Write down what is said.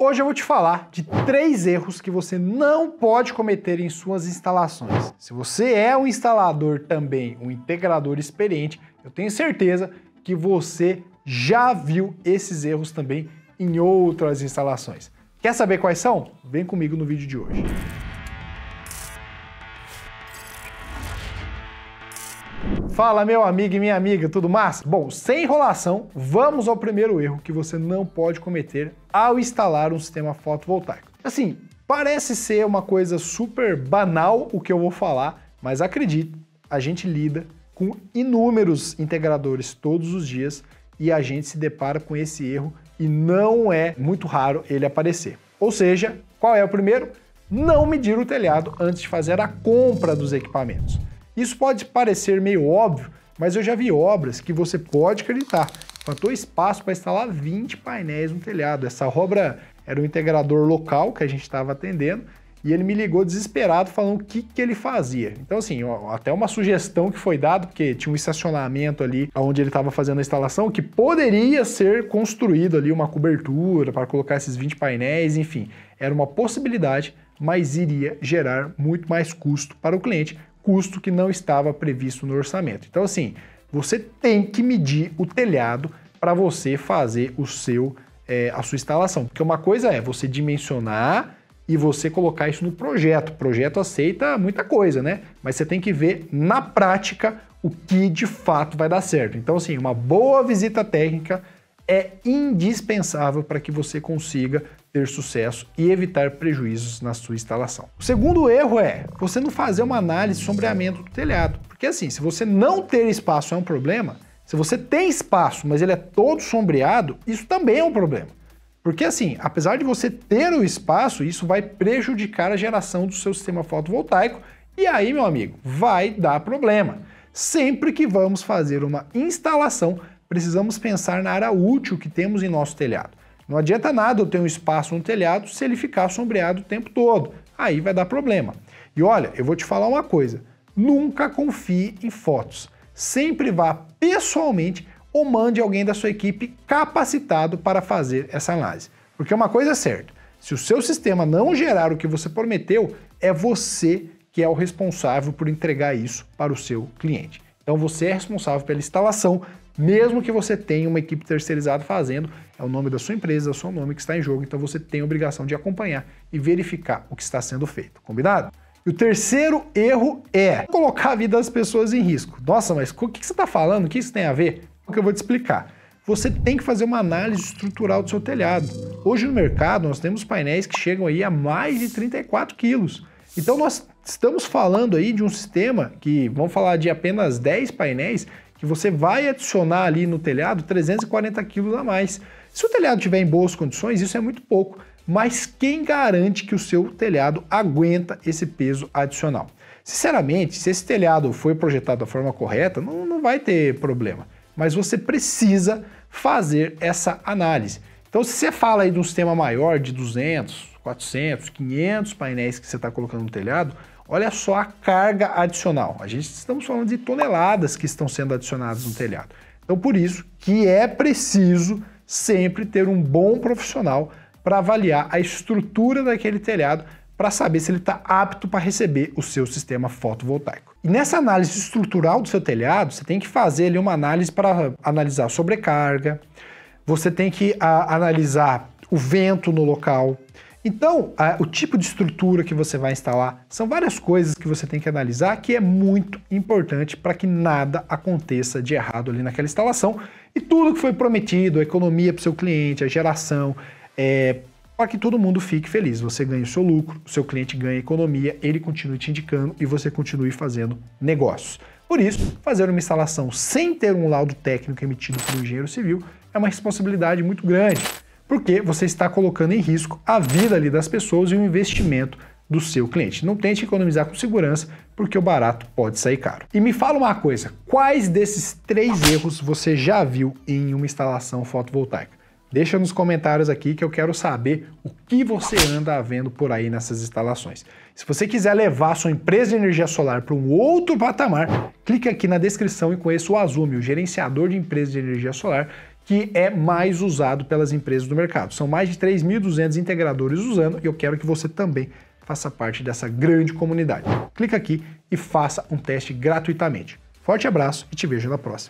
Hoje eu vou te falar de três erros que você não pode cometer em suas instalações. Se você é um instalador também, um integrador experiente, eu tenho certeza que você já viu esses erros também em outras instalações. Quer saber quais são? Vem comigo no vídeo de hoje. Fala, meu amigo e minha amiga, tudo mais? Bom, sem enrolação, vamos ao primeiro erro que você não pode cometer ao instalar um sistema fotovoltaico. Assim, parece ser uma coisa super banal o que eu vou falar, mas acredito, a gente lida com inúmeros integradores todos os dias e a gente se depara com esse erro e não é muito raro ele aparecer. Ou seja, qual é o primeiro? Não medir o telhado antes de fazer a compra dos equipamentos. Isso pode parecer meio óbvio, mas eu já vi obras que você pode acreditar. Faltou espaço para instalar 20 painéis no telhado. Essa obra era um integrador local que a gente estava atendendo e ele me ligou desesperado falando o que, que ele fazia. Então, assim, ó, até uma sugestão que foi dada, porque tinha um estacionamento ali onde ele estava fazendo a instalação, que poderia ser construído ali uma cobertura para colocar esses 20 painéis, enfim, era uma possibilidade, mas iria gerar muito mais custo para o cliente, custo que não estava previsto no orçamento. Então, assim, você tem que medir o telhado para você fazer o seu é, a sua instalação. Porque uma coisa é você dimensionar e você colocar isso no projeto. O projeto aceita muita coisa, né? Mas você tem que ver na prática o que de fato vai dar certo. Então, assim, uma boa visita técnica é indispensável para que você consiga ter sucesso e evitar prejuízos na sua instalação. O segundo erro é você não fazer uma análise de sombreamento do telhado. Porque assim, se você não ter espaço é um problema, se você tem espaço, mas ele é todo sombreado, isso também é um problema. Porque assim, apesar de você ter o espaço, isso vai prejudicar a geração do seu sistema fotovoltaico e aí, meu amigo, vai dar problema. Sempre que vamos fazer uma instalação precisamos pensar na área útil que temos em nosso telhado. Não adianta nada eu ter um espaço no telhado se ele ficar sombreado o tempo todo. Aí vai dar problema. E olha, eu vou te falar uma coisa: nunca confie em fotos. Sempre vá pessoalmente ou mande alguém da sua equipe capacitado para fazer essa análise. Porque uma coisa é certa: se o seu sistema não gerar o que você prometeu, é você que é o responsável por entregar isso para o seu cliente. Então você é responsável pela instalação, mesmo que você tenha uma equipe terceirizada fazendo, é o nome da sua empresa, é o seu nome que está em jogo, então você tem a obrigação de acompanhar e verificar o que está sendo feito, combinado? E o terceiro erro é colocar a vida das pessoas em risco. Nossa, mas o que você está falando? O que isso tem a ver? O que eu vou te explicar você tem que fazer uma análise estrutural do seu telhado. Hoje no mercado nós temos painéis que chegam aí a mais de 34 quilos. Então nós estamos falando aí de um sistema que, vamos falar de apenas 10 painéis, que você vai adicionar ali no telhado 340 quilos a mais. Se o telhado tiver em boas condições, isso é muito pouco, mas quem garante que o seu telhado aguenta esse peso adicional? Sinceramente, se esse telhado foi projetado da forma correta, não, não vai ter problema, mas você precisa fazer essa análise. Então, se você fala aí de um sistema maior de 200, 400, 500 painéis que você está colocando no telhado, Olha só a carga adicional. A gente estamos falando de toneladas que estão sendo adicionadas no telhado. Então, por isso que é preciso sempre ter um bom profissional para avaliar a estrutura daquele telhado para saber se ele está apto para receber o seu sistema fotovoltaico. E nessa análise estrutural do seu telhado, você tem que fazer ali uma análise para analisar a sobrecarga, você tem que a, ah, analisar o vento no local, então, a, o tipo de estrutura que você vai instalar, são várias coisas que você tem que analisar que é muito importante para que nada aconteça de errado ali naquela instalação e tudo que foi prometido, a economia para o seu cliente, a geração, é, para que todo mundo fique feliz. Você ganha o seu lucro, o seu cliente ganha economia, ele continue te indicando e você continue fazendo negócios. Por isso, fazer uma instalação sem ter um laudo técnico emitido por um engenheiro civil é uma responsabilidade muito grande porque você está colocando em risco a vida ali das pessoas e o investimento do seu cliente. Não tente economizar com segurança, porque o barato pode sair caro. E me fala uma coisa, quais desses três erros você já viu em uma instalação fotovoltaica? Deixa nos comentários aqui que eu quero saber o que você anda vendo por aí nessas instalações. Se você quiser levar sua empresa de energia solar para um outro patamar, clique aqui na descrição e conheça o Azumi, o gerenciador de empresas de energia solar, que é mais usado pelas empresas do mercado. São mais de 3.200 integradores usando e eu quero que você também faça parte dessa grande comunidade. Clica aqui e faça um teste gratuitamente. Forte abraço e te vejo na próxima.